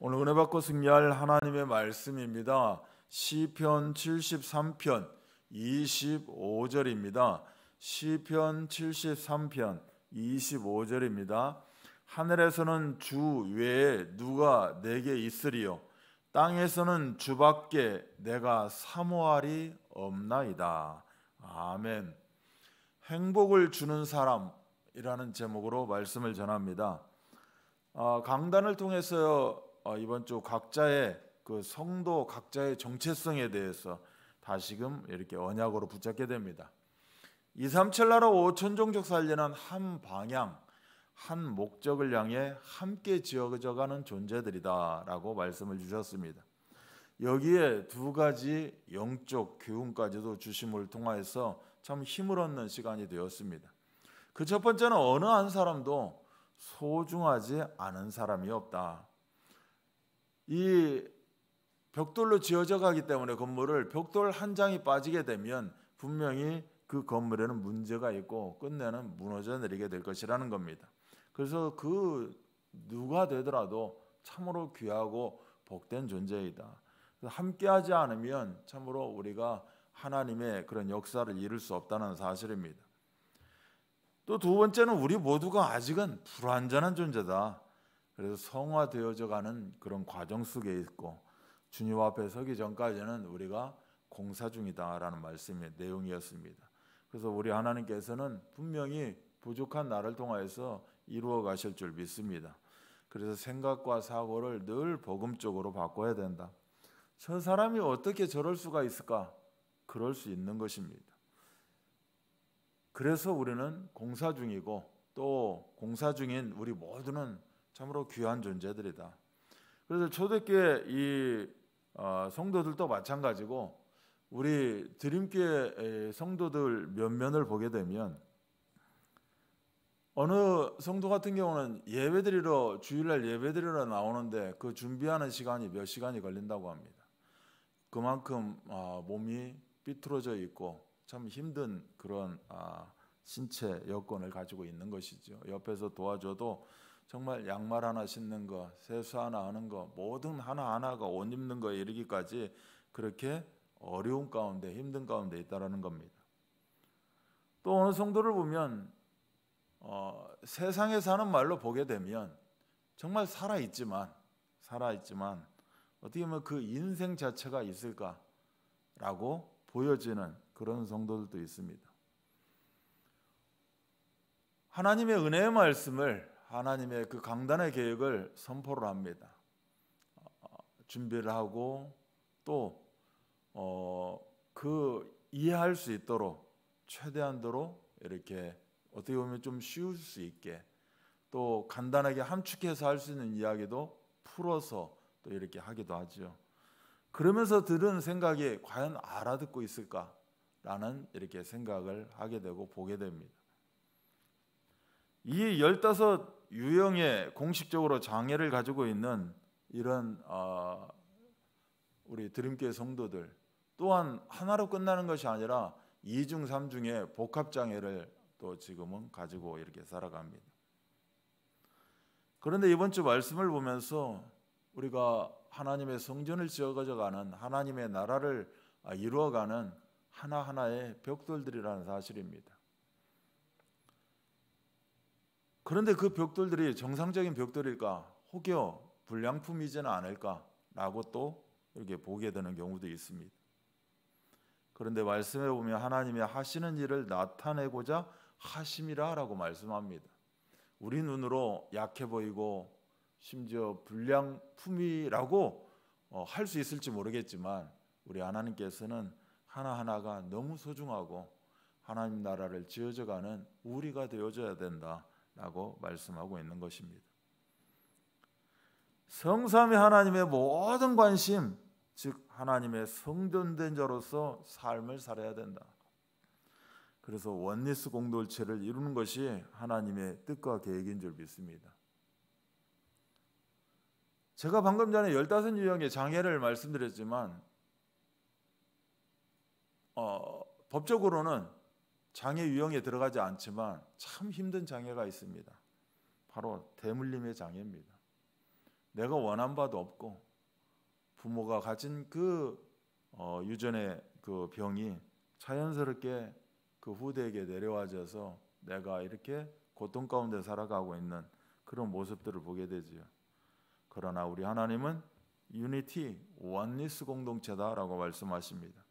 오늘 은혜 받고 승리할 하나님의 말씀입니다. 시편 73편 25절입니다. 시편 73편 25절입니다. 하늘에서는 주 외에 누가 내게 있으리요 땅에서는 주밖에 내가 사모할이 없나이다. 아멘. 행복을 주는 사람이라는 제목으로 말씀을 전합니다. 아, 강단을 통해서 어, 이번 주 각자의 그 성도 각자의 정체성에 대해서 다시금 이렇게 언약으로 붙잡게 됩니다. 2, 3, 나라 5천 종족 살리는 한 방향, 한 목적을 향해 함께 지어져가는 존재들이다라고 말씀을 주셨습니다. 여기에 두 가지 영적 교훈까지도 주심을 통하여서 참 힘을 얻는 시간이 되었습니다. 그 첫 번째는 어느 한 사람도 소중하지 않은 사람이 없다. 이 벽돌로 지어져 가기 때문에 건물을 벽돌 한 장이 빠지게 되면 분명히 그 건물에는 문제가 있고 끝내는 무너져 내리게 될 것이라는 겁니다. 그래서 그 누가 되더라도 참으로 귀하고 복된 존재이다. 함께하지 않으면 참으로 우리가 하나님의 그런 역사를 이룰 수 없다는 사실입니다. 또 두 번째는 우리 모두가 아직은 불완전한 존재다. 그래서 성화되어져 가는 그런 과정 속에 있고 주님 앞에 서기 전까지는 우리가 공사 중이다라는 말씀의 내용이었습니다. 그래서 우리 하나님께서는 분명히 부족한 나를 통하여서 이루어 가실 줄 믿습니다. 그래서 생각과 사고를 늘 복음 쪽으로 바꿔야 된다. 저 사람이 어떻게 저럴 수가 있을까? 그럴 수 있는 것입니다. 그래서 우리는 공사 중이고 또 공사 중인 우리 모두는 참으로 귀한 존재들이다. 그래서 초대교회 이 어, 성도들도 마찬가지고 우리 드림교회 성도들 면면을 보게 되면 어느 성도 같은 경우는 예배드리러 주일날 예배드리러 나오는데 그 준비하는 시간이 몇 시간이 걸린다고 합니다. 그만큼 어, 몸이 삐뚤어져 있고 참 힘든 그런 아, 신체 여건을 가지고 있는 것이죠. 옆에서 도와줘도 정말 양말 하나 신는 거, 세수 하나 하는 거, 모든 하나하나가 옷 입는 거에 이르기까지 그렇게 어려운 가운데, 힘든 가운데 있다라는 겁니다. 또 어느 성도를 보면 어, 세상에 사는 말로 보게 되면 정말 살아 있지만 살아 있지만 어떻게 보면 그 인생 자체가 있을까라고 보여지는 그런 성도들도 있습니다. 하나님의 은혜의 말씀을 하나님의 그 강단의 계획을 선포를 합니다. 어, 준비를 하고 또그 어 그 이해할 수 있도록 최대한도로 이렇게 어떻게 보면 좀 쉬울 수 있게 또 간단하게 함축해서 할 수 있는 이야기도 풀어서 또 이렇게 하기도 하지 그러면서 들은 생각이 과연 알아듣고 있을까라는 이렇게 생각을 하게 되고 보게 됩니다. 이 열다섯 유형의 공식적으로 장애를 가지고 있는 이런 어, 우리 드림계 성도들 또한 하나로 끝나는 것이 아니라 이중 삼중의 복합 장애를 또 지금은 가지고 이렇게 살아갑니다. 그런데 이번 주 말씀을 보면서 우리가 하나님의 성전을 지어가져가는 하나님의 나라를 아, 이루어가는 하나하나의 벽돌들이라는 사실입니다. 그런데 그 벽돌들이 정상적인 벽돌일까? 혹여 불량품이지는 않을까라고 또 이렇게 보게 되는 경우도 있습니다. 그런데 말씀해 보면 하나님의 하시는 일을 나타내고자 하심이라라고 말씀합니다. 우리 눈으로 약해 보이고 심지어 불량품이라고 어, 할수 있을지 모르겠지만 우리 하나님께서는 하나하나가 너무 소중하고 하나님 나라를 지어져가는 우리가 되어줘야 된다. 라고 말씀하고 있는 것입니다. 성삼위 하나님의 모든 관심, 즉 하나님의 성전된 자로서 삶을 살아야 된다. 그래서 원리스 공동체를 이루는 것이 하나님의 뜻과 계획인 줄 믿습니다. 제가 방금 전에 15유형의 장애를 말씀드렸지만 어, 법적으로는 장애 유형에 들어가지 않지만 참 힘든 장애가 있습니다. 바로 대물림의 장애입니다. 내가 원한 바도 없고 부모가 가진 그 어, 유전의 그 병이 자연스럽게 그 후대에게 내려와져서 내가 이렇게 고통 가운데 살아가고 있는 그런 모습들을 보게 되지요. 그러나 우리 하나님은 유니티 원리스 공동체다라고 말씀하십니다.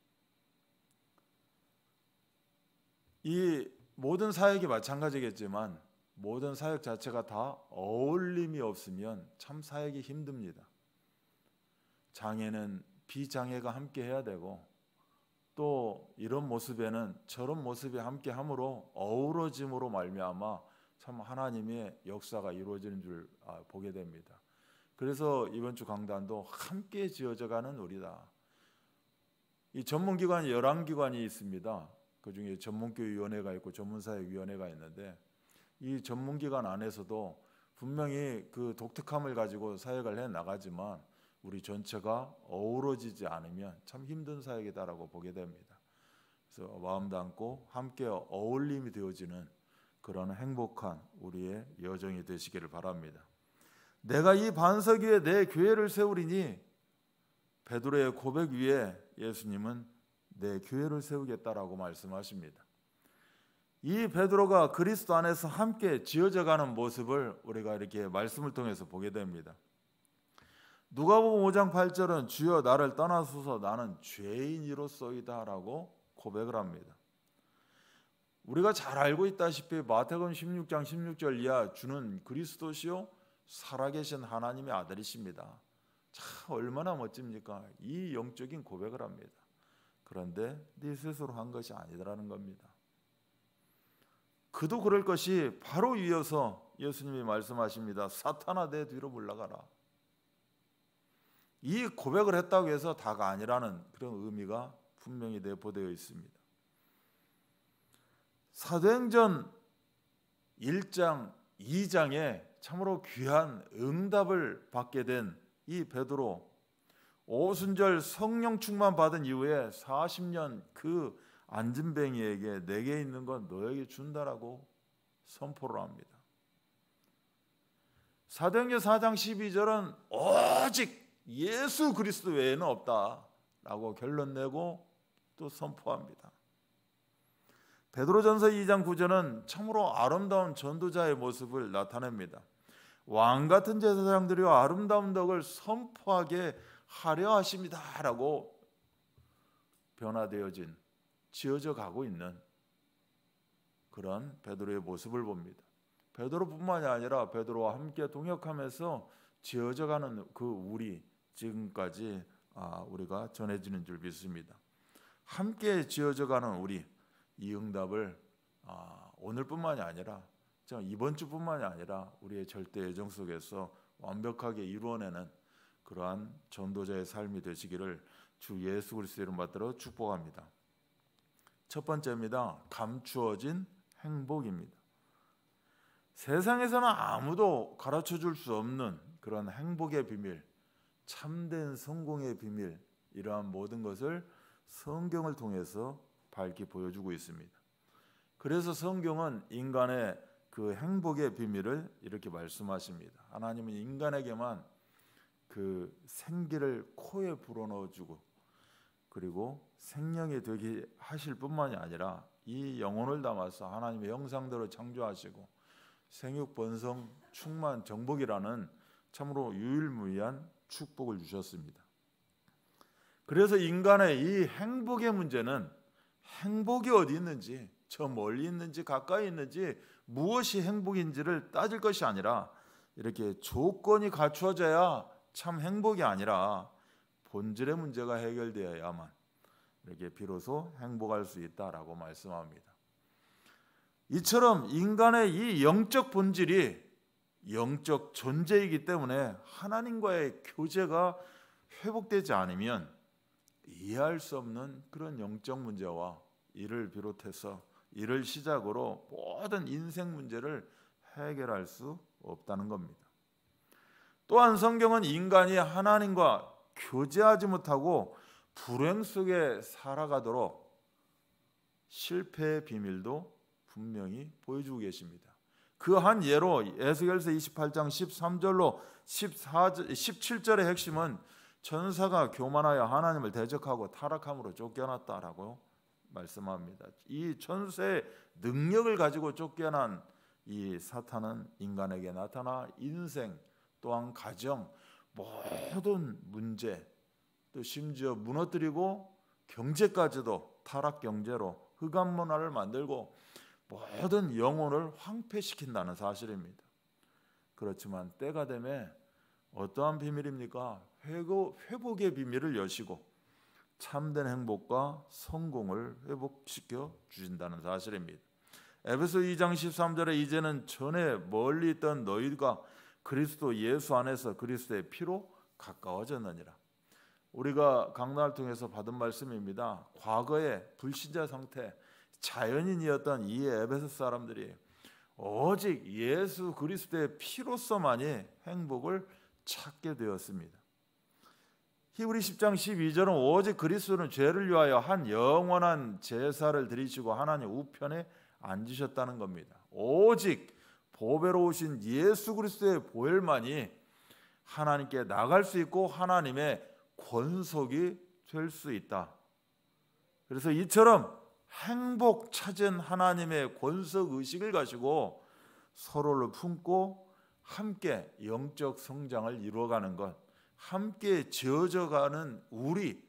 이 모든 사역이 마찬가지겠지만 모든 사역 자체가 다 어울림이 없으면 참 사역이 힘듭니다. 장애는 비장애가 함께 해야 되고 또 이런 모습에는 저런 모습이 함께 함으로 어우러짐으로 말미암아 참 하나님의 역사가 이루어지는 줄 아, 보게 됩니다. 그래서 이번 주 강단도 함께 지어져가는 우리다. 이 전문기관 11기관이 있습니다. 그 중에 전문교위원회가 있고 전문사회위원회가 있는데 이 전문기관 안에서도 분명히 그 독특함을 가지고 사역을 해 나가지만 우리 전체가 어우러지지 않으면 참 힘든 사역이다라고 보게 됩니다. 그래서 마음도 고 함께 어울림이 되어지는 그런 행복한 우리의 여정이 되시기를 바랍니다. 내가 이 반석 위에 내 교회를 세우리니 베드로의 고백 위에 예수님은 내 교회를 세우겠다라고 말씀하십니다. 이 베드로가 그리스도 안에서 함께 지어져 가는 모습을 우리가 이렇게 말씀을 통해서 보게 됩니다. 누가복음 5장 8절은 주여 나를 떠나소서 나는 죄인이로소이다라고 고백을 합니다. 우리가 잘 알고 있다시피 마태복음 16장 16절 이하 주는 그리스도시요 살아계신 하나님의 아들이십니다. 참 얼마나 멋집니까? 이 영적인 고백을 합니다. 그런데 네 스스로 한 것이 아니라는 겁니다. 그도 그럴 것이 바로 이어서 예수님이 말씀하십니다. 사탄아 내 뒤로 물러가라. 이 고백을 했다고 해서 다가 아니라는 그런 의미가 분명히 내포되어 있습니다. 사도행전 1장 2장에 참으로 귀한 응답을 받게 된 이 베드로 오순절 성령 충만 받은 이후에 40년 그 안진뱅이에게 내게 있는 건 너에게 준다라고 선포를 합니다. 사도행전 4장 12절은 오직 예수 그리스도 외에는 없다라고 결론 내고 또 선포합니다. 베드로전서 2장 9절은 참으로 아름다운 전도자의 모습을 나타냅니다. 왕 같은 제사장들이 아름다운 덕을 선포하게 하려 하십니다라고 변화되어진 지어져 가고 있는 그런 베드로의 모습을 봅니다. 베드로뿐만이 아니라 베드로와 함께 동역하면서 지어져 가는 그 우리 지금까지 아, 우리가 전해지는 줄 믿습니다. 함께 지어져 가는 우리 이 응답을 아, 오늘뿐만이 아니라 이번 주뿐만이 아니라 우리의 절대 예정 속에서 완벽하게 이루어내는 그러한 전도자의 삶이 되시기를 주 예수 그리스도 이름 받들어 축복합니다. 첫 번째입니다. 감추어진 행복입니다. 세상에서는 아무도 가르쳐 줄 수 없는 그런 행복의 비밀, 참된 성공의 비밀, 이러한 모든 것을 성경을 통해서 밝히 보여주고 있습니다. 그래서 성경은 인간의 그 행복의 비밀을 이렇게 말씀하십니다. 하나님은 인간에게만 그 생기를 코에 불어넣어 주고 그리고 생명이 되게 하실 뿐만이 아니라 이 영혼을 담아서 하나님의 형상대로 창조하시고 생육 번성 충만 정복이라는 참으로 유일무이한 축복을 주셨습니다. 그래서 인간의 이 행복의 문제는 행복이 어디 있는지 저 멀리 있는지 가까이 있는지 무엇이 행복인지를 따질 것이 아니라 이렇게 조건이 갖추어져야 참 행복이 아니라 본질의 문제가 해결되어야만 이렇게 비로소 행복할 수 있다라고 말씀합니다. 이처럼 인간의 이 영적 본질이 영적 존재이기 때문에 하나님과의 교제가 회복되지 않으면 이해할 수 없는 그런 영적 문제와 이를 비롯해서 이를 시작으로 모든 인생 문제를 해결할 수 없다는 겁니다. 또한 성경은 인간이 하나님과 교제하지 못하고 불행 속에 살아가도록 실패의 비밀도 분명히 보여주고 계십니다. 그 한 예로 에스겔서 28장 13절로 14절 17절의 핵심은 천사가 교만하여 하나님을 대적하고 타락함으로 쫓겨났다라고 말씀합니다. 이 천사의 능력을 가지고 쫓겨난 이 사탄은 인간에게 나타나 인생 또한 가정 모든 문제 또 심지어 무너뜨리고 경제까지도 타락 경제로 흑암 문화를 만들고 모든 영혼을 황폐시킨다는 사실입니다. 그렇지만 때가 되면 어떠한 비밀입니까? 회복, 회복의 비밀을 여시고 참된 행복과 성공을 회복시켜 주신다는 사실입니다. 에베소 2장 13절에 이제는 전에 멀리 있던 너희가 그리스도 예수 안에서 그리스도의 피로 가까워졌느니라. 우리가 강단을 통해서 받은 말씀입니다. 과거의 불신자 상태, 자연인이었던 이 에베소 사람들이 오직 예수 그리스도의 피로서만이 행복을 찾게 되었습니다. 히브리 10장 12절은 오직 그리스도는 죄를 위하여 한 영원한 제사를 드리시고 하나님 우편에 앉으셨다는 겁니다. 오직 보배로우신 예수 그리스도의 보혈만이 하나님께 나갈 수 있고 하나님의 권속이 될 수 있다. 그래서 이처럼 행복 찾은 하나님의 권속 의식을 가지고 서로를 품고 함께 영적 성장을 이루어가는 것, 함께 지어져가는 우리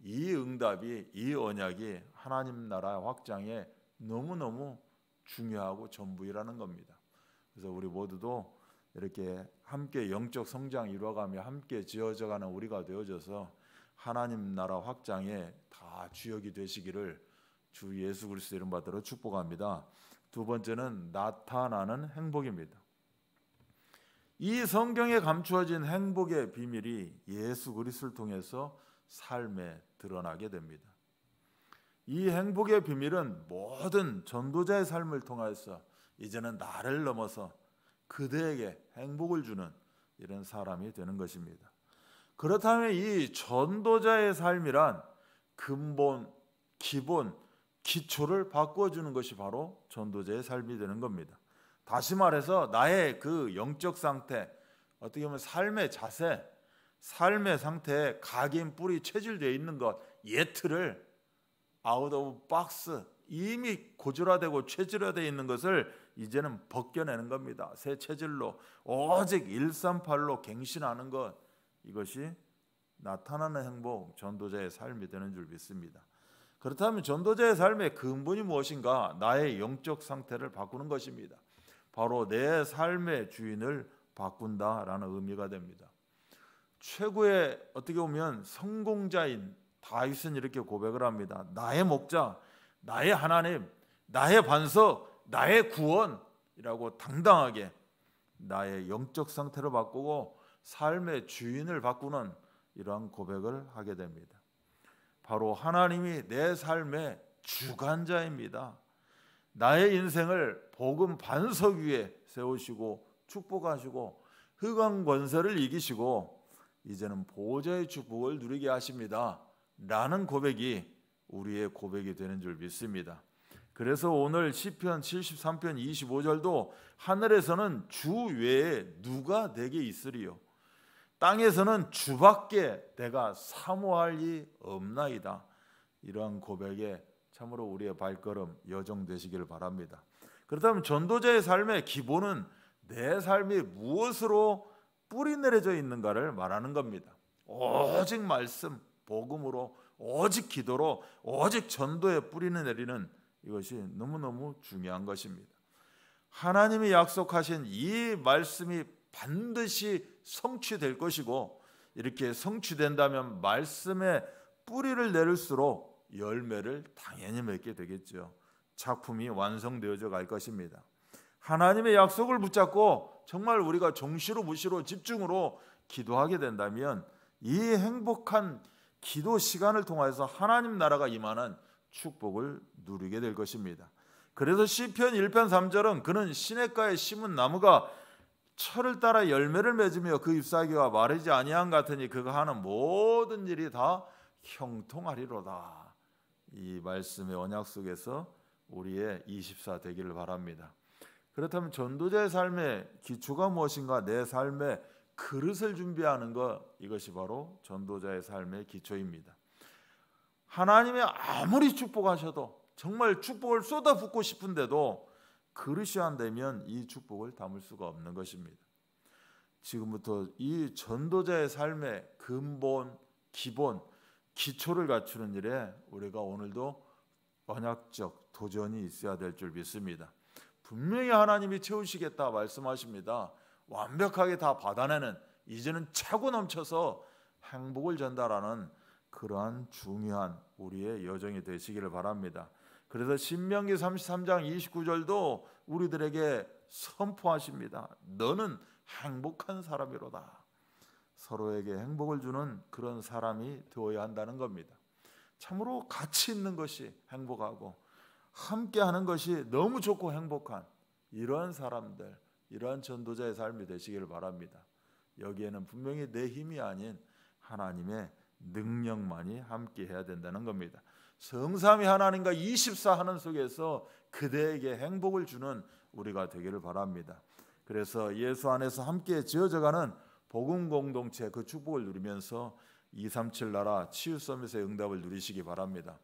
이 응답이 이 언약이 하나님 나라 확장에 너무너무 중요하고 전부이라는 겁니다. 그래서 우리 모두도 이렇게 함께 영적 성장 이루어가며 함께 지어져가는 우리가 되어져서 하나님 나라 확장에 다 주역이 되시기를 주 예수 그리스도 이름 받들어 축복합니다. 두 번째는 나타나는 행복입니다. 이 성경에 감추어진 행복의 비밀이 예수 그리스도를 통해서 삶에 드러나게 됩니다. 이 행복의 비밀은 모든 전도자의 삶을 통하여서 이제는 나를 넘어서 그대에게 행복을 주는 이런 사람이 되는 것입니다. 그렇다면 이 전도자의 삶이란 근본, 기본, 기초를 바꿔주는 것이 바로 전도자의 삶이 되는 겁니다. 다시 말해서 나의 그 영적 상태, 어떻게 보면 삶의 자세, 삶의 상태에 각인 뿌리 체질되어 있는 것, 예트를 아웃 오브 박스, 이미 고질화되고 체질화되어 있는 것을 이제는 벗겨내는 겁니다. 새 체질로 오직 138로 갱신하는 것 이것이 나타나는 행복 전도자의 삶이 되는 줄 믿습니다. 그렇다면 전도자의 삶의 근본이 무엇인가? 나의 영적 상태를 바꾸는 것입니다. 바로 내 삶의 주인을 바꾼다라는 의미가 됩니다. 최고의 어떻게 보면 성공자인 다윗은 이렇게 고백을 합니다. 나의 목자, 나의 하나님, 나의 반석, 나의 구원이라고 당당하게 나의 영적 상태를 바꾸고 삶의 주인을 바꾸는 이러한 고백을 하게 됩니다. 바로 하나님이 내 삶의 주관자입니다. 나의 인생을 복음 반석 위에 세우시고 축복하시고 흑암 권세를 이기시고 이제는 보좌의 축복을 누리게 하십니다. 라는 고백이 우리의 고백이 되는 줄 믿습니다. 그래서 오늘 시편 73편 25절도 하늘에서는 주 외에 누가 내게 있으리요 땅에서는 주밖에 내가 사모할 이 없나이다. 이러한 고백에 참으로 우리의 발걸음 여정되시기를 바랍니다. 그렇다면 전도자의 삶의 기본은 내 삶이 무엇으로 뿌리 내려져 있는가를 말하는 겁니다. 오직 말씀, 복음으로, 오직 기도로, 오직 전도에 뿌리 내리는 이것이 너무너무 중요한 것입니다. 하나님이 약속하신 이 말씀이 반드시 성취될 것이고 이렇게 성취된다면 말씀의 뿌리를 내릴수록 열매를 당연히 맺게 되겠죠. 작품이 완성되어져 갈 것입니다. 하나님의 약속을 붙잡고 정말 우리가 종시로 무시로 집중으로 기도하게 된다면 이 행복한 기도 시간을 통해서 하나님 나라가 임하는 축복을 누리게 될 것입니다. 그래서 시편 1편 3절은 그는 시냇가에 심은 나무가 철을 따라 열매를 맺으며 그 잎사귀가 마르지 아니한 같으니 그가 하는 모든 일이 다 형통하리로다. 이 말씀의 언약 속에서 우리의 24 되기를 바랍니다. 그렇다면 전도자의 삶의 기초가 무엇인가? 내 삶의 그릇을 준비하는 것 이것이 바로 전도자의 삶의 기초입니다. 하나님이 아무리 축복하셔도 정말 축복을 쏟아붓고 싶은데도 그릇이 안 되면 이 축복을 담을 수가 없는 것입니다. 지금부터 이 전도자의 삶의 근본, 기본, 기초를 갖추는 일에 우리가 오늘도 언약적 도전이 있어야 될 줄 믿습니다. 분명히 하나님이 채우시겠다 말씀하십니다. 완벽하게 다 받아내는 이제는 차고 넘쳐서 행복을 전달하는 그러한 중요한 우리의 여정이 되시기를 바랍니다. 그래서 신명기 33장 29절도 우리들에게 선포하십니다. 너는 행복한 사람이로다. 서로에게 행복을 주는 그런 사람이 되어야 한다는 겁니다. 참으로 같이 있는 것이 행복하고 함께 하는 것이 너무 좋고 행복한 이러한 사람들, 이러한 전도자의 삶이 되시기를 바랍니다. 여기에는 분명히 내 힘이 아닌 하나님의 능력만이 함께 해야 된다는 겁니다. 성삼위 하나님과 24하는 속에서 그대에게 행복을 주는 우리가 되기를 바랍니다. 그래서 예수 안에서 함께 지어져가는 복음 공동체 그 축복을 누리면서 237 나라 치유 서밋의 응답을 누리시기 바랍니다.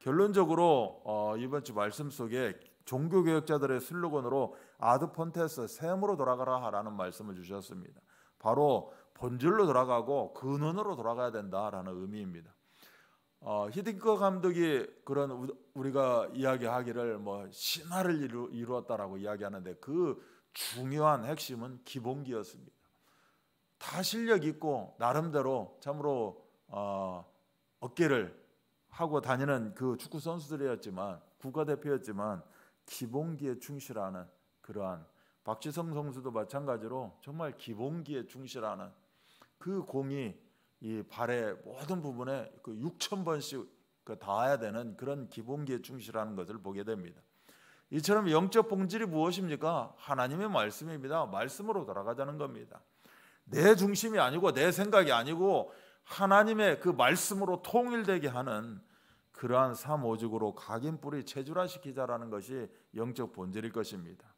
결론적으로 어, 이번 주 말씀 속에 종교 개혁자들의 슬로건으로 아드폰테스 샘으로 돌아가라 라는 말씀을 주셨습니다. 바로 본질로 돌아가고 근원으로 그 돌아가야 된다라는 의미입니다. 어, 히딩크 감독이 그런 우리가 이야기하기를 뭐 신화를 이루, 이루었다라고 이야기하는데 그 중요한 핵심은 기본기였습니다. 다 실력 있고 나름대로 참으로 어, 어깨를 하고 다니는 그 축구 선수들이었지만 국가대표였지만 기본기에 충실하는 그러한 박지성 선수도 마찬가지로 정말 기본기에 충실하는 그 공이 이 발의 모든 부분에 그 6천 번씩 그 닿아야 되는 그런 기본기에 충실하는 것을 보게 됩니다. 이처럼 영적 본질이 무엇입니까? 하나님의 말씀입니다. 말씀으로 돌아가자는 겁니다. 내 중심이 아니고 내 생각이 아니고 하나님의 그 말씀으로 통일되게 하는 그러한 삼오직으로 각인 뿌리 체질화시키자라는 것이 영적 본질일 것입니다.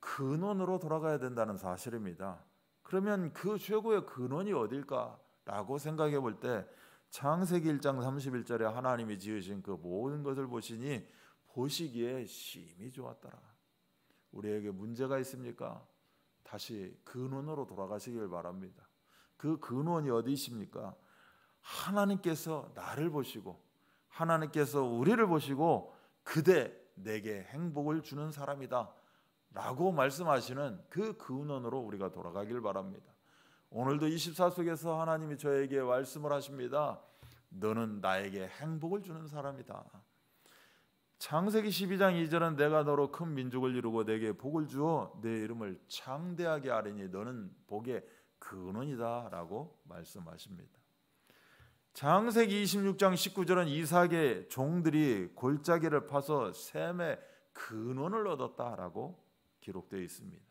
근원으로 그 돌아가야 된다는 사실입니다. 그러면 그 최고의 근원이 어딜까라고 생각해 볼 때 창세기 1장 31절에 하나님이 지으신 그 모든 것을 보시니 보시기에 심히 좋았더라. 우리에게 문제가 있습니까? 다시 근원으로 돌아가시길 바랍니다. 그 근원이 어디십니까? 하나님께서 나를 보시고 하나님께서 우리를 보시고 그대 내게 행복을 주는 사람이다. 라고 말씀하시는 그 근원으로 우리가 돌아가길 바랍니다. 오늘도 24속에서 하나님이 저에게 말씀을 하십니다. 너는 나에게 행복을 주는 사람이다. 창세기 12장 2절은 내가 너로 큰 민족을 이루고 내게 복을 주어 내 이름을 창대하게 하리니 너는 복의 근원이다라고 말씀하십니다. 창세기 26장 19절은 이삭의 종들이 골짜기를 파서 샘의 근원을 얻었다라고 기록되어 있습니다.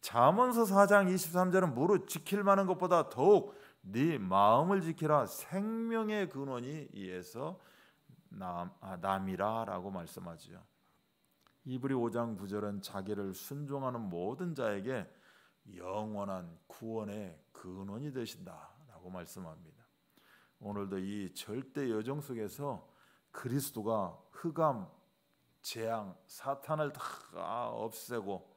잠언서 4장 23절은 무릇 지킬 만한 것보다 더욱 네 마음을 지키라 생명의 근원이 이에서 남, 아, 남이라라고 말씀하지요. 이브리 5장 9절은 자기를 순종하는 모든 자에게 영원한 구원의 근원이 되신다라고 말씀합니다. 오늘도 이 절대 여정 속에서 그리스도가 흑암 재앙, 사탄을 다 없애고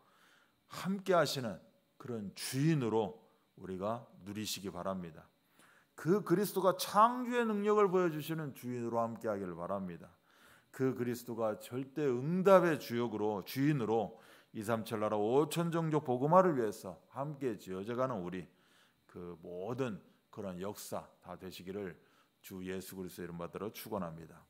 함께 하시는 그런 주인으로 우리가 누리시기 바랍니다. 그 그리스도가 창조의 능력을 보여주시는 주인으로 함께 하기를 바랍니다. 그 그리스도가 절대 응답의 주역으로 주인으로 2, 3천 나라 5천 종족 복음화를 위해서 함께 지어져가는 우리 그 모든 그런 역사 다 되시기를 주 예수 그리스도 이름 받들어 축원합니다.